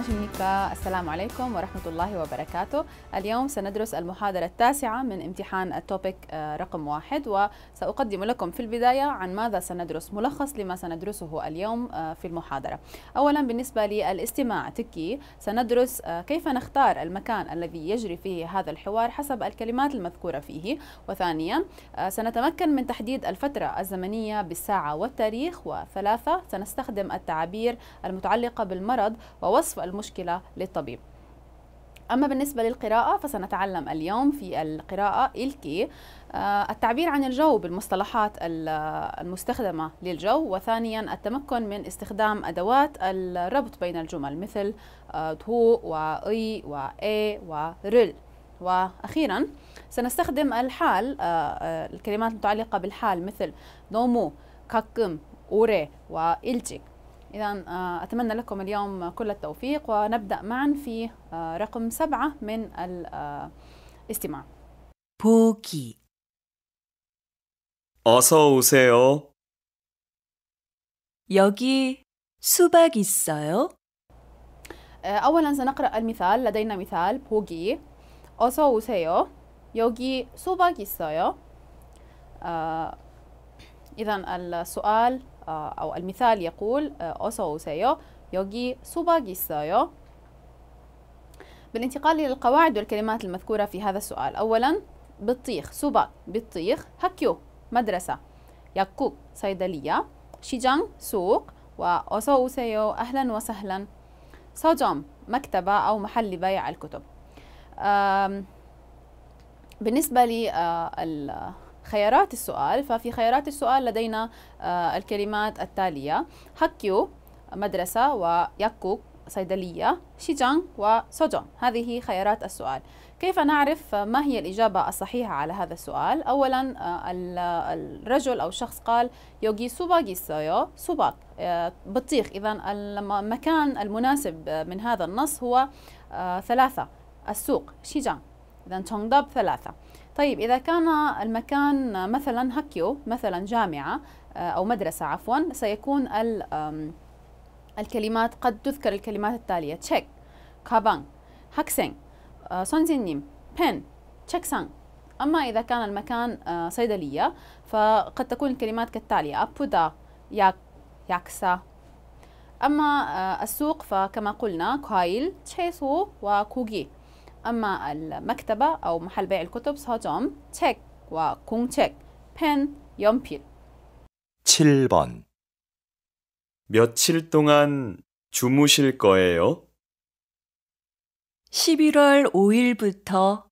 السلام عليكم ورحمة الله وبركاته اليوم سندرس المحاضرة التاسعة من امتحان التوبيك آه، رقم واحد وسأقدم لكم في البداية عن ماذا سندرس ملخص لما سندرسه اليوم آه، في المحاضرة أولا بالنسبة للاستماع تكي سندرس آه، كيف نختار المكان الذي يجري فيه هذا الحوار حسب الكلمات المذكورة فيه وثانيا سنتمكن من تحديد الفترة الزمنية بالساعة والتاريخ وثلاثة سنستخدم التعابير المتعلقة بالمرض ووصف المشكلة للطبيب أما بالنسبة للقراءة فسنتعلم اليوم في القراءة إلكي آه، التعبير عن الجو بالمصطلحات المستخدمة للجو وثانيا التمكن من استخدام أدوات الربط بين الجمل مثل آه، تو وإي وإي ورل وأخيرا سنستخدم الحال آه، الكلمات المتعلقة بالحال مثل نومو كاكم أوري وإلجيك إذا آه، أتمنى لكم اليوم كل التوفيق ونبدأ معا في آه، رقم سبعة من الاستماع آه، 보기 어서 오세요. 여기 수박 있어요? أولا سنقرأ المثال لدينا مثال 보기 어서 오세요. 여기 수박 있어요? إذا السؤال آه، أو المثال يقول آه، أوسو أوسيو يوغي سوباغي سايو بالانتقال إلى القواعد والكلمات المذكورة في هذا السؤال أولا بطيخ سوبا بطيخ هكيو مدرسة ياكو صيدلية شيجان سوق وأوسو أوسيو أهلا وسهلا سوجوم مكتبة أو محل لبيع الكتب بالنسبة لي آه، خيارات السؤال ففي خيارات السؤال لدينا آه، الكلمات التالية هكيو مدرسة وياكو صيدلية شيجان وسوجون هذه خيارات السؤال كيف نعرف ما هي الإجابة الصحيحة على هذا السؤال؟ أولا آه، الرجل أو الشخص قال يوغي سوباك إيسايو سوباك آه، بطيخ إذا المكان المناسب من هذا النص هو ثلاثة السوق شيجان إذا داب ثلاثة طيب إذا كان المكان مثلا هكيو مثلا جامعة آه، أو مدرسة عفوا سيكون الكلمات قد تذكر الكلمات التالية تشيك كابان هكسن آه، سونزينيم بن تشيكسان أما إذا كان المكان آه، صيدلية فقد تكون الكلمات كالتالية أبودا ياك ياكسا أما السوق فكما قلنا كايل تشيسو وكوغي أما المكتبة أو محل بيع الكتب 서점, 책과 بن يومبيل 7 연필 7번 며칠 동안 주무실 거예요? 11월 5일부터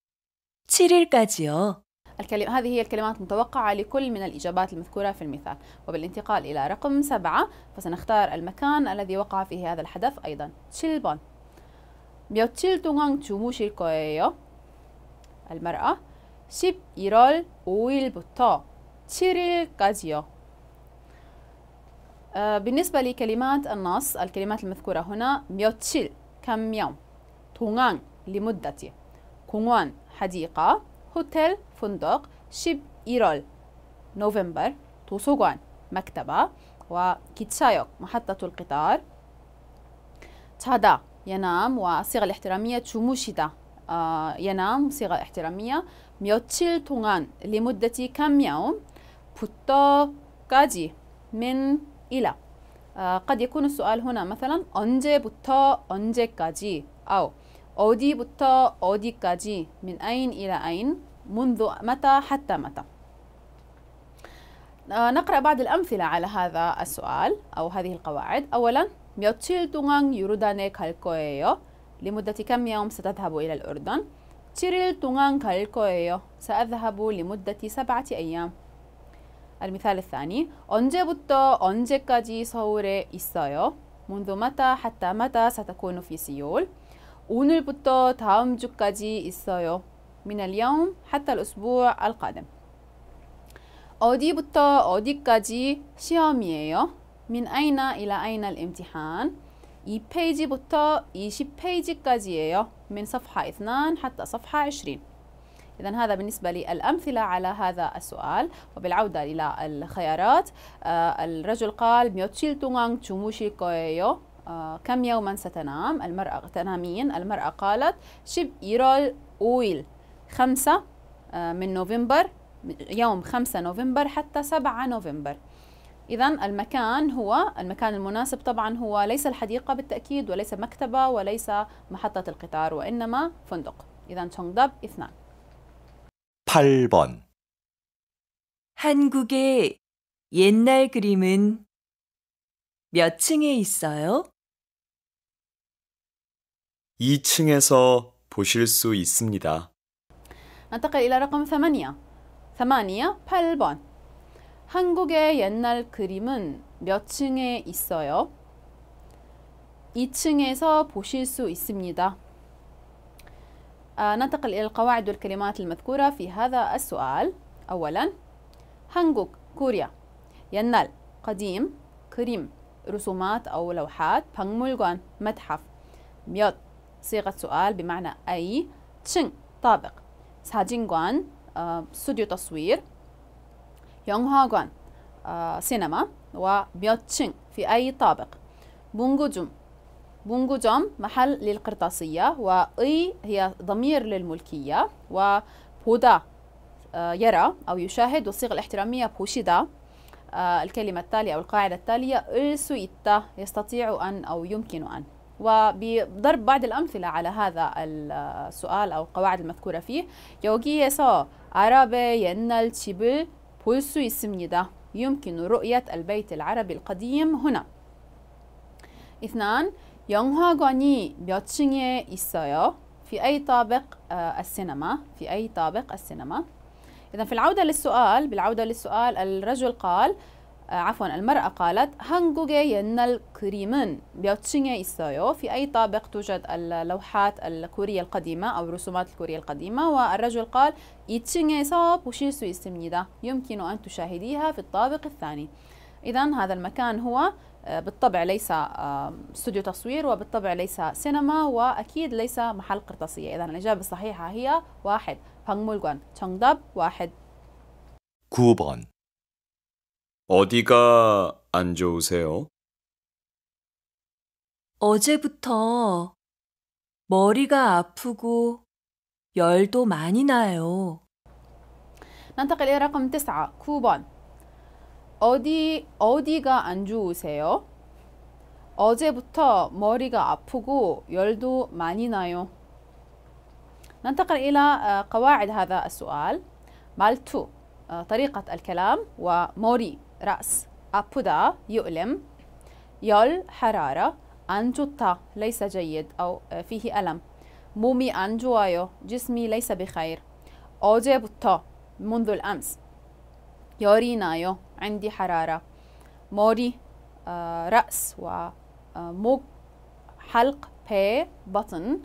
7일까지요. الكلم هذه هي الكلمات المتوقعة لكل من الإجابات المذكورة في المثال وبالانتقال إلى رقم سبعة فسنختار المكان الذي وقع فيه هذا الحدث أيضا 7 7번 며칠 동안 주무실 거예요? 알마라 11월 5일부터 7일까지요. بالنسبة لكلمات النص الكلمات المذكورة هنا 며칠 كم يوم 동안 لمدة 공원 حديقة 호텔 فندق 11월 نوفمبر 도서관 مكتبة و기차역 محطة القطار 자다 ينام وصيغة الاحترامية تشوموشيدا آه، ينام صيغة احترامية 며칠 동안 لمدة كم يوم كاجي من إلى آه، قد يكون السؤال هنا مثلا أنجي 언제까지 أو أودي كاجي من أين إلى أين منذ متى حتى متى آه، نقرأ بعض الأمثلة على هذا السؤال أو هذه القواعد أولا 며칠 동안 요르단에 갈 거예요. لمدة كم يوم ستذهب إلى الأردن؟ 7일 동안 갈 거예요. سأذهب لمدة سبعة أيام. المثال الثاني 언제부터 언제까지 서울에 있어요? منذ متى حتى متى ستكون في سيول؟ 오늘부터 다음 주까지 있어요. من اليوم حتى الأسبوع القادم. 어디부터 어디까지 시험이에요? من أين إلى أين الامتحان 2페이지부터 20페이지까지예요 من صفحة 2 حتى صفحة 20 إذا هذا بالنسبة للأمثلة على هذا السؤال وبالعودة إلى الخيارات آه الرجل قال 며칠 تونغ تشوموشي كويو آه كم يوما ستنام المرأة تنامين المرأة قالت 11월 إيرول أويل خمسة 5 اه من نوفمبر يوم 5 نوفمبر حتى 7 نوفمبر إذا المكان هو المكان المناسب طبعا هو ليس الحديقة بالتأكيد وليس مكتبة وليس محطة القطار وإنما فندق إذا 정답 اثنان 8번 한국의 옛날 그림은 몇 층에 있어요? 2층에서 보실 수 있습니다. ننتقل إلى رقم 8. 8, ثمانية 8번 한국의 옛날 그림은 몇 층에 있어요? 2층에서 보실 수 있습니다. ننتقل إلى القواعد والكلمات المذكورة في هذا السؤال أولا 한국 كوريا 옛날 قديم كريم رسومات أو لوحات 박물관 متحف 몇 صيغة سؤال بمعنى أي 층 طابق 사진관 استوديو تصوير 영화관, 어, 시네마와 몇층 في أي طابق بونجوجم بونجوجم محل للقرطاسية وإي هي ضمير للملكية وبودا آه يرى أو يشاهد والصيغة الاحترامية بوشيدا آه الكلمة التالية أو القاعدة التالية إرسويتا يستطيع أن أو يمكن أن وبضرب بعض الأمثلة على هذا السؤال أو القواعد المذكورة فيه 여기에서 아랍의 옛날 집을 والسويسمنيدا يمكن رؤية البيت العربي القديم هنا اثنان 영화관이 몇 층에 있어요؟ في أي طابق آه، السينما؟ في أي طابق السينما؟ إذا في العودة للسؤال بالعودة للسؤال الرجل قال آه، عفوا المرأة قالت هانجوجي ينال كريمن 몇 층에 في أي طابق توجد اللوحات الكورية القديمة أو الرسومات الكورية القديمة والرجل قال 2층에서 보실 수 يمكن أن تشاهديها في الطابق الثاني إذا هذا المكان هو آه، بالطبع ليس آه، استوديو تصوير وبالطبع ليس سينما وأكيد ليس محل قرطاسية إذا الإجابة الصحيحة هي واحد 방물관 정답 واحد 9번 어디가 안 좋으세요? 어제부터 머리가 아프고 열도 많이 나요. ننتقل إلى رقم تسعة 쿠번 어디 어디가 안 좋으세요? 어제부터 머리가 아프고 열도 많이 나요. ننتقل إلى قواعد هذا السؤال مالتو طريقة الكلام وموري رأس أبودا يؤلم يول حرارة أنجوتا ليس جيد أو آه، فيه ألم مومي أنجوايو جسمي ليس بخير أوجبتا منذ الأمس يورينايو عندي حرارة موري آه، رأس و آه، موك حلق بي بطن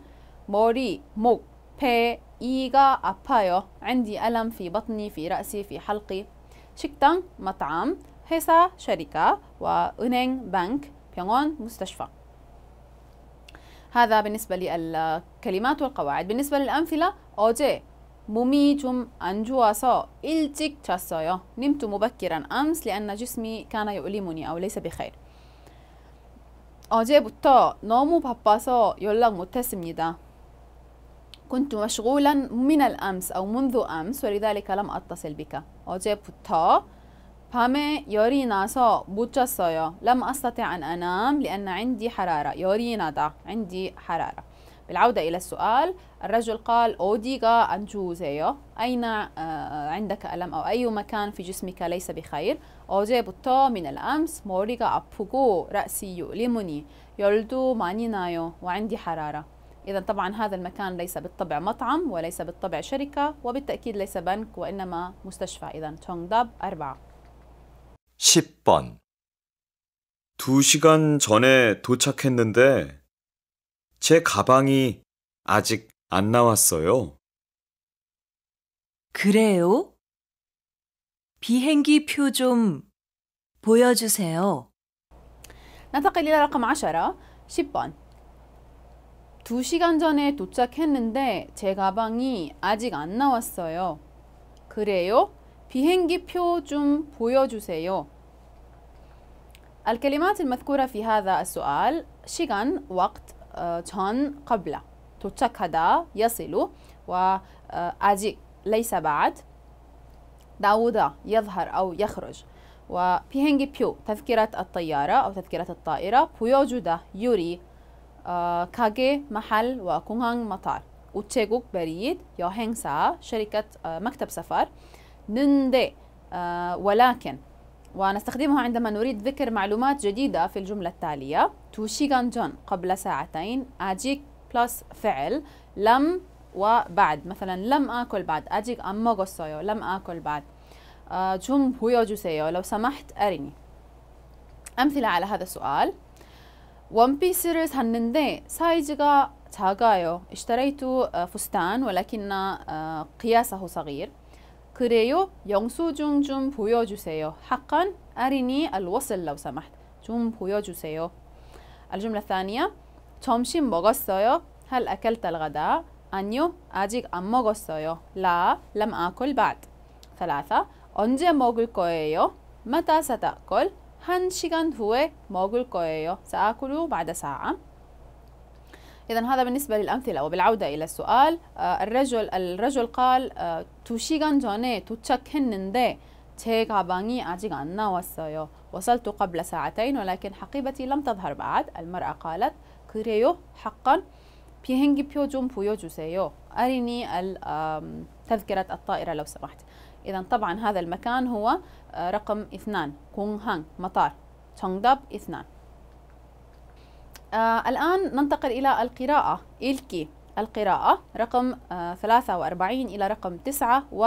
موري موك بي إيغا أبايو عندي ألم في بطني في رأسي في حلقي 식당, 마탐, 회사, 쉐리카와 은행, 뱅크, 병원, مستشفى هذا بالنسبة للكلمات والقواعد بالنسبة للأمثلة 어제 몸이 좀안 좋아서 일찍 잤어요 نمت مبكرا أمس لأن جسمي كان يؤلمني أو ليس بخير 어제부터 너무 바빠서 연락 못했습니다 كنت مشغولا من الأمس أو منذ أمس ولذلك لم أتصل بك 어제부터 밤에 열이 나서 못 잤어요 لم أستطع أن أنام لأن عندي حرارة 열이 나다 عندي حرارة بالعودة إلى السؤال الرجل قال أوديغا أنجوزيو أين آه، عندك ألم أو أي مكان في جسمك ليس بخير 어제부터 من الأمس 머리가 아프고 رأسي يؤلمني 열도 많이 나요 وعندي حرارة إذا طبعا هذا المكان ليس بالطبع مطعم وليس بالطبع شركة وبالتأكيد ليس بنك وإنما مستشفى إذا 정답 أربعة 10번 2시간 전에 도착했는데 제 가방이 아직 안 나왔어요. 그래요? 비행기 표 보여주세요. ننتقل إلى رقم 10 10번 2시간 전에 도착했는데 제 가방이 아직 안 나왔어요. 그래요? 비행기 표 좀 보여주세요. الكلمات المذكورة في هذا السؤال 시간, وقت, 전, قبل 도착하다, يصل وآجيك ليس بعد داودا يظهر أو يخرج وبيهنجي بيو تذكرة الطيارة أو تذكرة الطائرة بويوجودا يوري كاجي محل وكونغ مطار 우체국, بريد, 여행사, شركة مكتب سفر نندي ولكن ونستخدمها عندما نريد ذكر معلومات جديدة في الجملة التالية جون قبل ساعتين أجيك بلس فعل لم وبعد مثلا لم آكل بعد أجيك أمغوسويو لم آكل بعد جم هويوجوسيو لو سمحت أرني أمثلة على هذا السؤال 원피스를 샀는데 사이즈가 작아요. اشتريت فستان ولكن قياسه صغير. 그래요? 영수증 좀 보여주세요. حقا أرني الوصل لو سمحت. 좀 보여주세요. الجملة الثانية 점심 먹었어요? هل أكلت الغداء؟ 아니요, 아직 안 먹었어요. لا, لم أكل بعد. ثلاثة 언제 먹을 거예요? متى ستأكل؟ 한 시간 후에 먹을 거예요 سأكل بعد ساعة إذا هذا بالنسبة للأمثلة وبالعودة إلى السؤال آه، الرجل الرجل قال آه، 두 시간 전에 도착했는데 제 가방이 아직 안 나왔어요. وصلت قبل ساعتين ولكن حقيبتي لم تظهر بعد. المرأة قالت 그래요 حقا 비행기표 좀 보여주세요. أرني تذكرة الطائرة لو سمحت. إذا طبعا هذا المكان هو آه، رقم اثنان هانغ مطار تونغداب اثنان آه الآن ننتقل إلى القراءة إلكي القراءة رقم آه 43 إلى رقم 9 و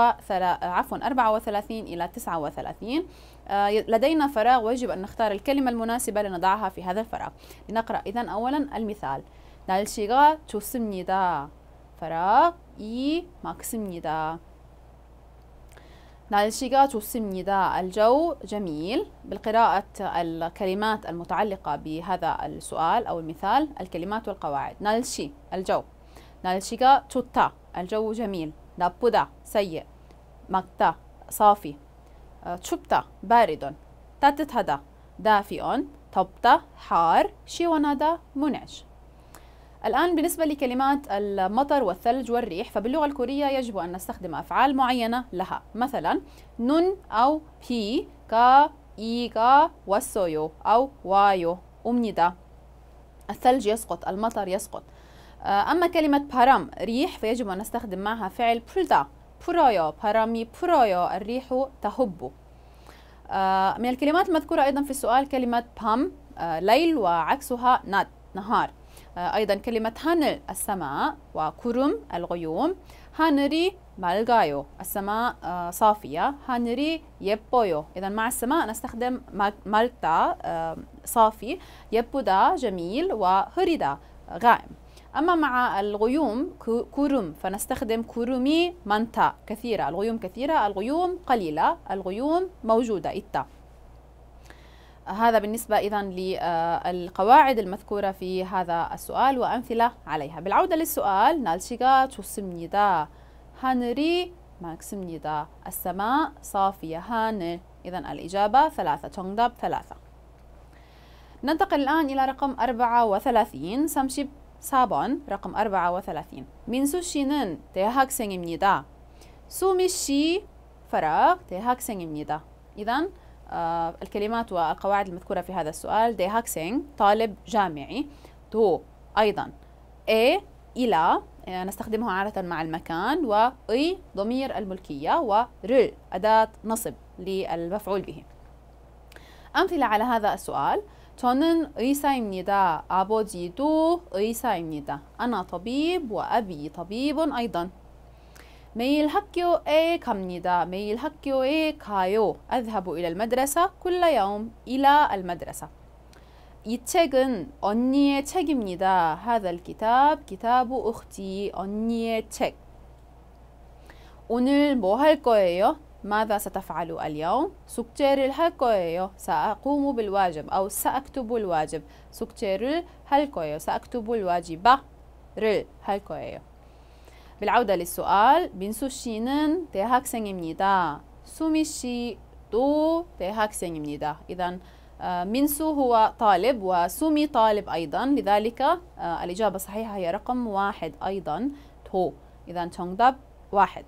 عفوا 34 إلى 39 آه لدينا فراغ ويجب أن نختار الكلمة المناسبة لنضعها في هذا الفراغ لنقرأ إذا أولا المثال 날씨가 دا فراغ إي 막습니다. 날씨가 좋습니다. الجو جميل. بالقراءة الكلمات المتعلقة بهذا السؤال أو المثال الكلمات والقواعد. 날씨 الجو. 날씨가 좋다. الجو جميل. 나쁘다 سيء. 막다 صافي. 춥다 بارد. 따뜻하다 دافئ. 덥다 حار. 시원하다 منعش. الآن بالنسبة لكلمات المطر والثلج والريح فباللغة الكورية يجب أن نستخدم أفعال معينة لها مثلا نون أو بي كا إيغا وسويو أو وايو أمندا الثلج يسقط المطر يسقط آه، أما كلمة بارام ريح فيجب أن نستخدم معها فعل بردا برويو بارامي برويو الريح تهب آه، من الكلمات المذكورة أيضا في السؤال كلمة بام آه، ليل وعكسها نات نهار آه، أيضا كلمة هانل السماء وكرم الغيوم هانري مالغايو السماء آه، صافية هانري يبويو إذا مع السماء نستخدم مالتا آه، صافي يبودا جميل وهريدا غائم أما مع الغيوم كرم فنستخدم كرمي مانتا كثيرة الغيوم كثيرة الغيوم قليلة الغيوم موجودة إتا هذا بالنسبة إذا للقواعد المذكورة في هذا السؤال وأمثلة عليها بالعودة للسؤال 날씨가 좋습니다 하늘이 맑습니다 السماء صافية 하늘 إذا الإجابة ثلاثة 정답 ثلاثة ننتقل الآن إلى رقم 34 سامشيب سابون رقم 34 민수 씨는 대학생입니다 سومي الشي فراغ 대학생입니다 إذا آه، الكلمات والقواعد المذكورة في هذا السؤال دي هاكسينغ طالب جامعي تو أيضا إي إلى آه، نستخدمها عادة مع المكان و إي ضمير الملكية و ر أداة نصب للمفعول به أمثلة على هذا السؤال 저는 의사입니다. 아버지도 의사입니다. أنا طبيب وأبي طبيب أيضا 매일 학교에 갑니다. 매일 학교에 가요. أذهب إلى المدرسة كل يوم إلى المدرسة. 이 책은 언니의 책입니다. هذا الكتاب كتاب أختي 언니의 책. 오늘 뭐 할 거예요? ماذا ستفعل اليوم؟ 숙제를 할 거예요. سأقوم بالواجب أو سأكتب الواجب. 숙제를 할 거예요. سأكتب الواجب를 할 거예요. بالعودة للسؤال 민수 씨는 대학생입니다. 수미 씨도 대학생입니다. إذا منسو هو طالب وسومي طالب أيضا لذلك آه، الإجابة الصحيحة هي رقم واحد أيضا تو إذا تونغداب واحد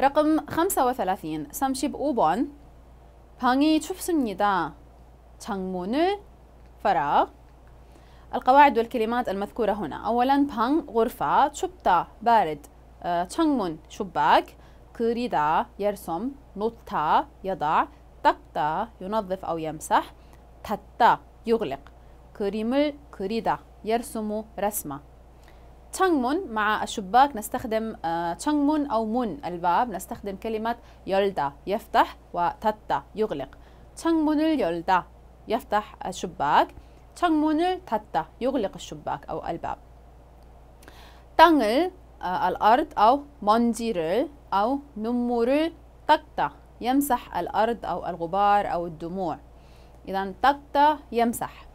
رقم 35 35번 방이 춥습니다. 창문을 فراغ القواعد والكلمات المذكورة هنا أولا بانغ غرفة تشبتا بارد تشانمون آه، شباك كريدا يرسم نوتا يضع تقتا ينظف أو يمسح تتا يغلق كريمل كريدا يرسم رسمة تشانمون مع الشباك نستخدم تشانمون آه، أو مون الباب نستخدم كلمة يلدا يفتح وتتا يغلق تشانمون을 يلدا يفتح الشباك 창문을 닫다 يغلق الشباك أو الباب 땅을 الأرض أو 먼지를 أو 눈물을 닦다 يمسح الأرض أو الغبار أو الدموع إذا 닦다 يمسح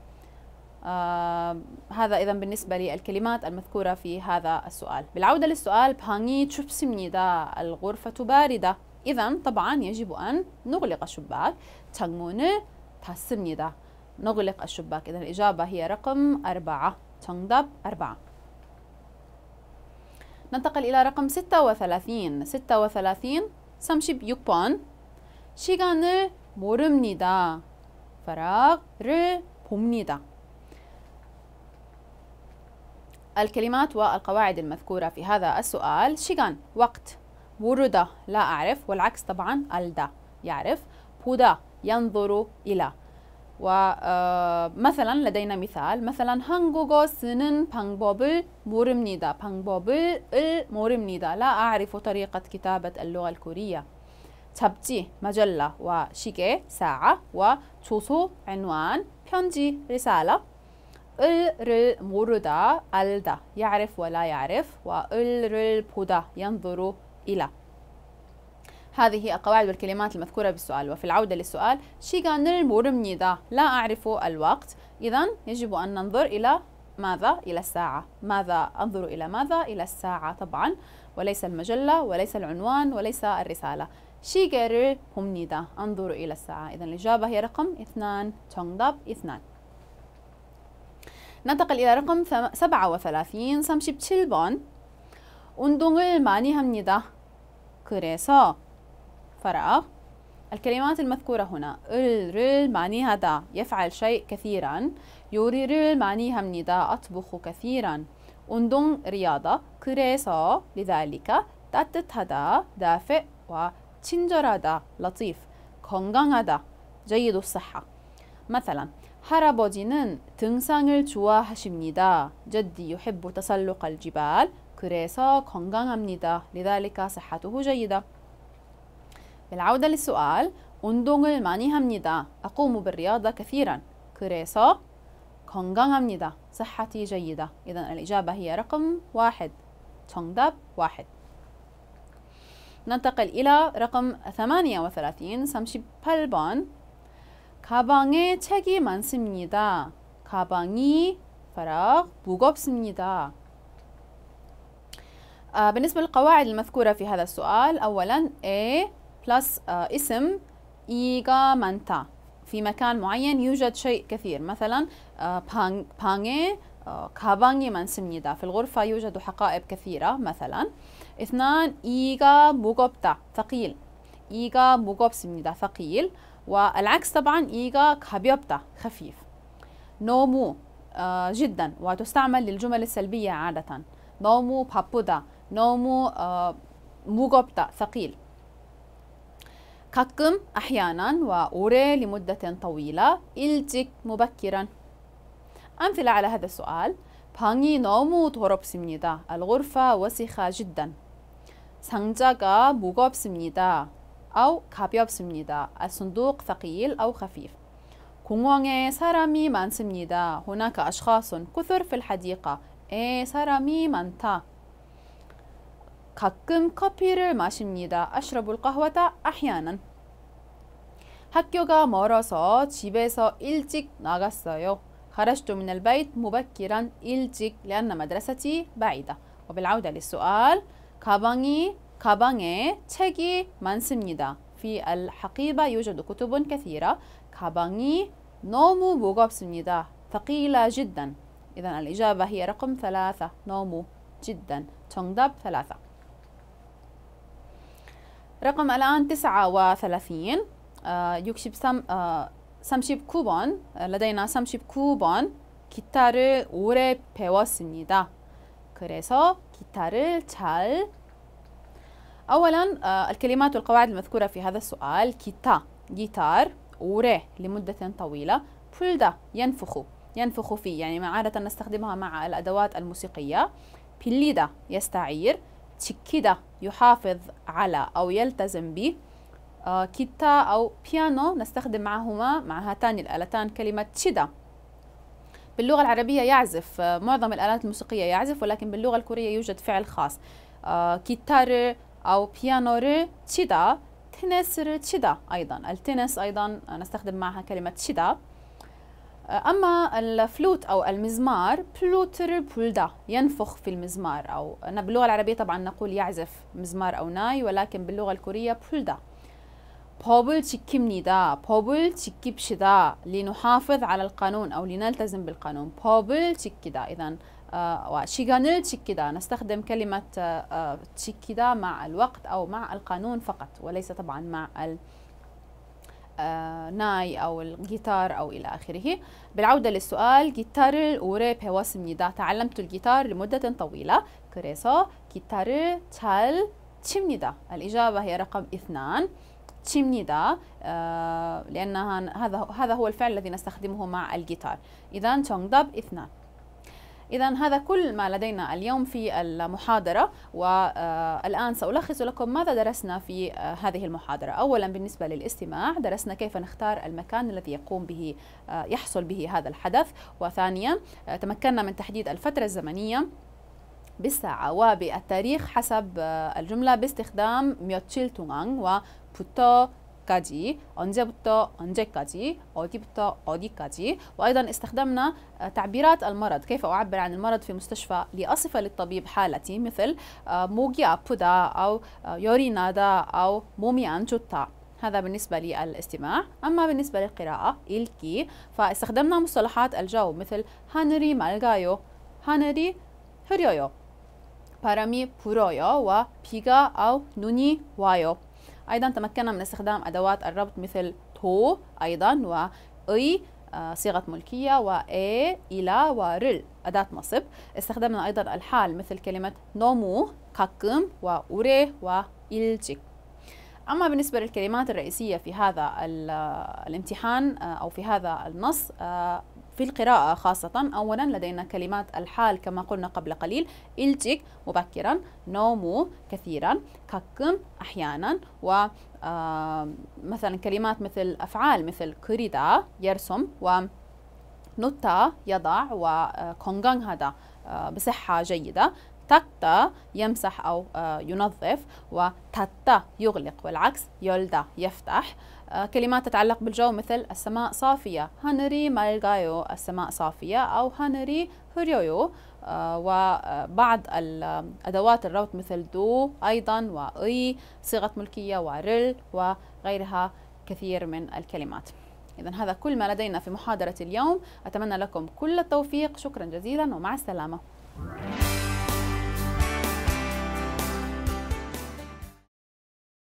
آه هذا إذا بالنسبة للكلمات المذكورة في هذا السؤال بالعودة للسؤال باني تشبسمنيدا الغرفة باردة إذا طبعا يجب أن نغلق الشباك 창문을 닫습니다 نغلق الشباك إذا الإجابة هي رقم أربعة تونغداب أربعة ننتقل إلى رقم ستة وثلاثين ستة وثلاثين 36번 فراغ 모릅니다. فراغ를 봅니다. الكلمات والقواعد المذكورة في هذا السؤال شيغان وقت 모르다 لا أعرف والعكس طبعا الدا يعرف بودا ينظر إلى ومثلا لدينا مثال مثلا 한국어 쓰는 방법을 모릅니다. 방법을 을 모릅니다. لا أعرف طريقة كتابة اللغة الكورية. 잡지, مجلة وشيكي ساعة و초소 عنوان 편지 رسالة 을를 모르다 알다 يعرف ولا يعرف وال를 보다 ينظر إلى هذه هي القواعد والكلمات المذكورة بالسؤال وفي العودة للسؤال لا أعرف الوقت إذا يجب أن ننظر إلى ماذا إلى الساعة ماذا أنظر إلى ماذا إلى الساعة طبعا وليس المجلة وليس العنوان وليس الرسالة أنظر إلى الساعة. إذا الإجابة هي رقم اثنان. تونغداب اثنان. ننتقل إلى رقم 37 37번 운동을 많이 합니다. 그래서 فراغ الكلمات المذكورة هنا ال ريل معنيها دا يفعل شيء كثيرا يوري ريل معنيها مني دا أطبخ كثيرا أندون رياضة كريسا لذلك تاتت هدا دافئ و دا لطيف كونغان هدا جيد الصحة مثلا هرابوجينن تنسان جوا هشمني دا جدي يحب تسلق الجبال كريسا كونغان لذلك صحته جيدة بالعودة للسؤال 운동을 많이 합니다. أقوم بالرياضة كثيرا. 그래서 건강합니다. صحتي جيدة. إذا الإجابة هي رقم واحد. 정답 واحد. ننتقل إلى رقم 38 38번 가방에 책이 많습니다. 가방이 فراغ 무겁습니다. بالنسبة للقواعد المذكورة في هذا السؤال أولا A بلس آه، اسم مانتا في مكان معين يوجد شيء كثير مثلا آه، بانغي آه، كابانغي سميدا في الغرفة يوجد حقائب كثيرة مثلا اثنان إيغا موغوبتا ثقيل إيغا سميدا ثقيل والعكس طبعا إيغا كابيوبتا خفيف نومو جدا وتستعمل للجمل السلبية عادة نومو بابودا نومو موغوبتا ثقيل كاكم أحيانا وأوري لمدة طويلة إلتك مبكرا أمثلة على هذا السؤال 방이 너무 더럽습니다. الغرفة وسخة جدا. 상자가 무겁습니다. أو 가볍습니다. الصندوق ثقيل أو خفيف. 공원에 사람이 많습니다. هناك أشخاص كثر في الحديقة. 에 사람이 많다. 가끔 커피를 마십니다. 아시러불 까화다 아히아난. 학교가 멀어서 집에서 일찍 나갔어요. خرجت من البيت مبكرا 일찍 لأن مدرستي بعيدة. وبالعودة للسؤال 가방이 가방에 책이 많습니다. في الحقيبة يوجد كتب كثيرة. 가방이 너무 무겁습니다. ثقيلة جدا. إذا الإجابة هي رقم ثلاثة. نومو جدا. 정답 ثلاثة. رقم الآن تسعة وثلاثين آه، يكشف سم آه، سمشيب كوبون آه، لدينا سمشيب كوبون 번 أوري 오래 배웠습니다. 그래서 기타를 잘 أولا الكلمات والقواعد المذكورة في هذا السؤال 기타 جيتار أوري لمدة طويلة 풀다 ينفخ ينفخ في يعني عادة نستخدمها مع الأدوات الموسيقية 빌리다 يستعير 지키다 يحافظ على أو يلتزم به آه كيتا أو بيانو نستخدم معهما مع هاتان الآلتان كلمة تشيدا باللغة العربية يعزف آه معظم الآلات الموسيقية يعزف ولكن باللغة الكورية يوجد فعل خاص آه كيتار أو بيانور تشيدا تنس تشيدا أيضا التنس أيضا نستخدم معها كلمة تشيدا أما الفلوت أو المزمار بلوتر بولدا ينفخ في المزمار أو أنا باللغة العربية طبعا نقول يعزف مزمار أو ناي ولكن باللغة الكورية بولدا بوبل تشيكيمنيدا بوبل تشيكيبشيدا لنحافظ على القانون أو لنلتزم بالقانون. بوبل تشيكيدا إذا آه، وشيغانل تشيكيدا نستخدم كلمة آه، تشيكيدا مع الوقت أو مع القانون فقط وليس طبعا مع ال ناي أو الجيتار أو إلى آخره بالعودة للسؤال جيتار 기타를 오래 دا تعلمت الجيتار لمدة طويلة 그래서 جيتار تشال تشيمنيدا الإجابة هي رقم اثنان تشيمنيدا آه، لأن هذا هذا هو الفعل الذي نستخدمه مع الجيتار إذا 정답 اثنان إذا هذا كل ما لدينا اليوم في المحاضرة والآن سألخص لكم ماذا درسنا في آه، هذه المحاضرة أولا بالنسبة للاستماع درسنا كيف نختار المكان الذي يقوم به آه، يحصل به هذا الحدث وثانيا آه، تمكنا من تحديد الفترة الزمنية بالساعة وبالتاريخ حسب الجملة باستخدام ميوتشيل تونغ و 까지 언제부터 언제까지 어디부터 어디까지 وأيضا استخدمنا آه، تعبيرات المرض كيف أعبر عن المرض في مستشفى لأصف للطبيب حالتي مثل آه، موجيا بودا أو آه، يورينادا أو مومي 안 هذا بالنسبة للاستماع أما بالنسبة للقراءة إلكي فاستخدمنا مصطلحات الجو مثل هانري مالغايو هانري هريويو بارامي بورويو و بيغا أو نوني وايو أيضا تمكنا من استخدام أدوات الربط مثل تو أيضا و أي آه، صيغة ملكية و إي إلى رل أداة نصب استخدمنا أيضا الحال مثل كلمة نومو كاكم و اوري و وإلجيك أما بالنسبة للكلمات الرئيسية في هذا آه، الامتحان آه، أو في هذا النص في القراءة خاصة أولا لدينا كلمات الحال كما قلنا قبل قليل إلتك مبكرا نومو كثيرا ككم أحيانا و آه، مثلا كلمات مثل أفعال مثل كريدا يرسم و نوتا يضع وكونغان آه، هذا آه، بصحة جيدة تكتا يمسح أو ينظف تاتا يغلق والعكس يولدا يفتح آه، كلمات تتعلق بالجو مثل السماء صافية هانري مالغايو السماء صافية أو هانري هوريويو آه، وبعض أدوات الروت مثل دو أيضا وإي صيغة ملكية ورل وغيرها كثير من الكلمات إذا هذا كل ما لدينا في محاضرة اليوم أتمنى لكم كل التوفيق شكرا جزيلا ومع السلامة